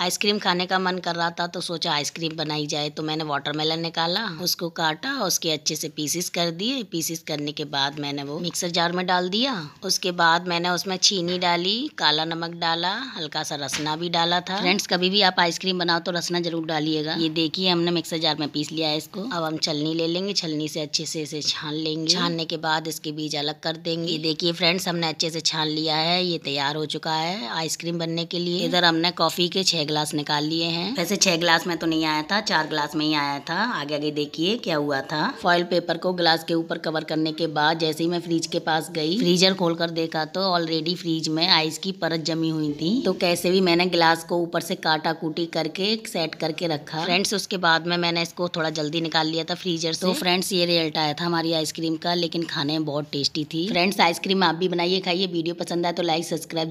ice cream खाने का मन कर रहा था तो सोचा आइसक्रीम बनाई जाए तो मैंने वाटरमेलन निकाला उसको काटा उसके अच्छे से पीसेस कर दिए पीसेस करने के बाद मैंने वो मिक्सर जार में डाल दिया उसके बाद मैंने उसमें चीनी डाली काला नमक डाला हल्का सा रसना भी डाला था फ्रेंड्स कभी भी आप आइसक्रीम बनाओ तो रसना जरूर डालिएगा ये देखिए हमने मिक्सर जार में पीस लिया है इसको अब हम छलनी ले लेंगे छलनी से अच्छे से इसे छान लेंगे छानने के बाद इसके बीज अलग कर देंगे ये देखिए फ्रेंड्स हमने अच्छे से छान लिया है ये तैयार हो चुका है आइसक्रीम बनने के लिए इधर हमने कॉफी के छह छह गिलास निकाल लिए हैं वैसे छह गिलास में तो नहीं आया था चार गिलास में ही आया था आगे आगे देखिए क्या हुआ था फॉइल पेपर को गिलास के ऊपर कवर करने के बाद जैसे ही मैं फ्रिज के पास गई फ्रीजर खोल कर देखा तो ऑलरेडी फ्रिज में आइस की परत जमी हुई थी तो कैसे भी मैंने गिलास को ऊपर से काटा कूटी करके सेट करके रखा फ्रेंड्स उसके बाद में मैंने इसको थोड़ा जल्दी निकाल लिया था फ्रीजर से तो फ्रेंड्स ये रिजल्ट आया था हमारी आइसक्रीम का लेकिन खाने में बहुत टेस्टी थी फ्रेंड्स आइसक्रीम आप भी बनाइए खाइए वीडियो पसंद आए तो लाइक सब्सक्राइब